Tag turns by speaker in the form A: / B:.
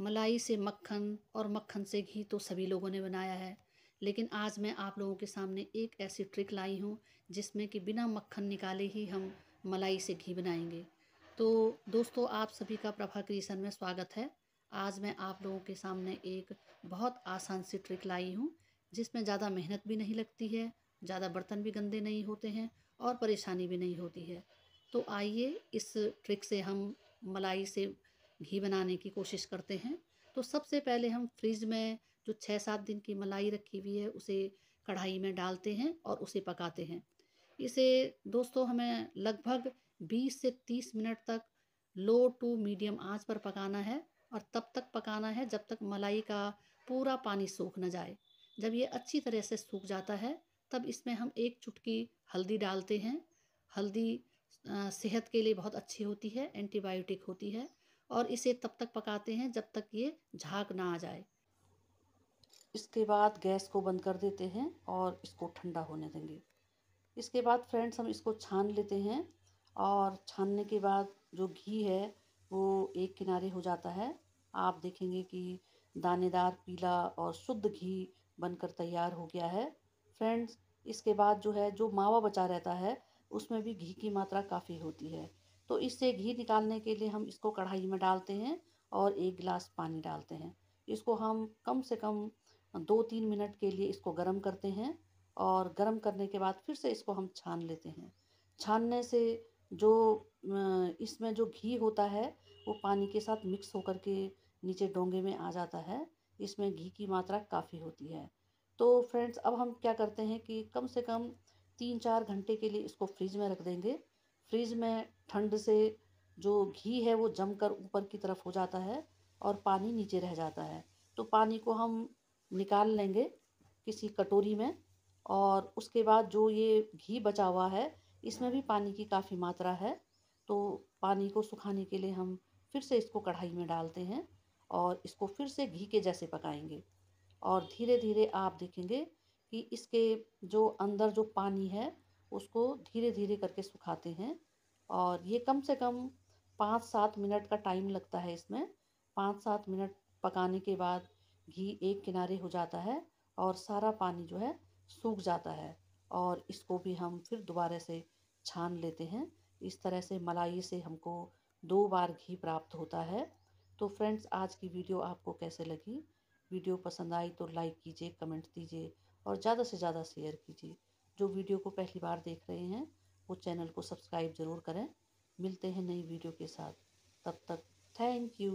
A: मलाई से मक्खन और मक्खन से घी तो सभी लोगों ने बनाया है लेकिन आज मैं आप लोगों के सामने एक ऐसी ट्रिक लाई हूँ जिसमें कि बिना मक्खन निकाले ही हम मलाई से घी बनाएंगे तो दोस्तों आप सभी का प्रभा क्रिएशन में स्वागत है आज मैं आप लोगों के सामने एक बहुत आसान सी ट्रिक लाई हूँ जिसमें ज़्यादा मेहनत भी नहीं लगती है ज़्यादा बर्तन भी गंदे नहीं होते हैं और परेशानी भी नहीं होती है तो आइए इस ट्रिक से हम मलाई से घी बनाने की कोशिश करते हैं तो सबसे पहले हम फ्रिज में जो छः सात दिन की मलाई रखी हुई है उसे कढ़ाई में डालते हैं और उसे पकाते हैं इसे दोस्तों हमें लगभग 20 से 30 मिनट तक लो टू मीडियम आंच पर पकाना है और तब तक पकाना है जब तक मलाई का पूरा पानी सूख न जाए जब ये अच्छी तरह से सूख जाता है तब इसमें हम एक चुटकी हल्दी डालते हैं हल्दी सेहत के लिए बहुत अच्छी होती है एंटीबायोटिक होती है और इसे तब तक पकाते हैं जब तक ये झाग ना आ जाए इसके बाद गैस को बंद कर देते हैं और इसको ठंडा होने देंगे इसके बाद फ्रेंड्स हम इसको छान लेते हैं और छानने के बाद जो घी है वो एक किनारे हो जाता है आप देखेंगे कि दानेदार पीला और शुद्ध घी बनकर तैयार हो गया है फ्रेंड्स इसके बाद जो है जो मावा बचा रहता है उसमें भी घी की मात्रा काफ़ी होती है तो इससे घी निकालने के लिए हम इसको कढ़ाई में डालते हैं और एक गिलास पानी डालते हैं इसको हम कम से कम दो तीन मिनट के लिए इसको गर्म करते हैं और गर्म करने के बाद फिर से इसको हम छान लेते हैं छानने से जो इसमें जो घी होता है वो पानी के साथ मिक्स होकर के नीचे डोंगे में आ जाता है इसमें घी की मात्रा काफ़ी होती है तो फ्रेंड्स अब हम क्या करते हैं कि कम से कम तीन चार घंटे के लिए इसको फ्रिज में रख देंगे फ्रिज में ठंड से जो घी है वो जम कर ऊपर की तरफ हो जाता है और पानी नीचे रह जाता है तो पानी को हम निकाल लेंगे किसी कटोरी में और उसके बाद जो ये घी बचा हुआ है इसमें भी पानी की काफ़ी मात्रा है तो पानी को सुखाने के लिए हम फिर से इसको कढ़ाई में डालते हैं और इसको फिर से घी के जैसे पकाएंगे और धीरे धीरे आप देखेंगे कि इसके जो अंदर जो पानी है उसको धीरे धीरे करके सुखाते हैं और ये कम से कम पाँच सात मिनट का टाइम लगता है इसमें पाँच सात मिनट पकाने के बाद घी एक किनारे हो जाता है और सारा पानी जो है सूख जाता है और इसको भी हम फिर दोबारा से छान लेते हैं इस तरह से मलाई से हमको दो बार घी प्राप्त होता है तो फ्रेंड्स आज की वीडियो आपको कैसे लगी वीडियो पसंद आई तो लाइक कीजिए कमेंट दीजिए और ज़्यादा से ज़्यादा शेयर कीजिए जो वीडियो को पहली बार देख रहे हैं वो चैनल को सब्सक्राइब ज़रूर करें मिलते हैं नई वीडियो के साथ तब तक थैंक यू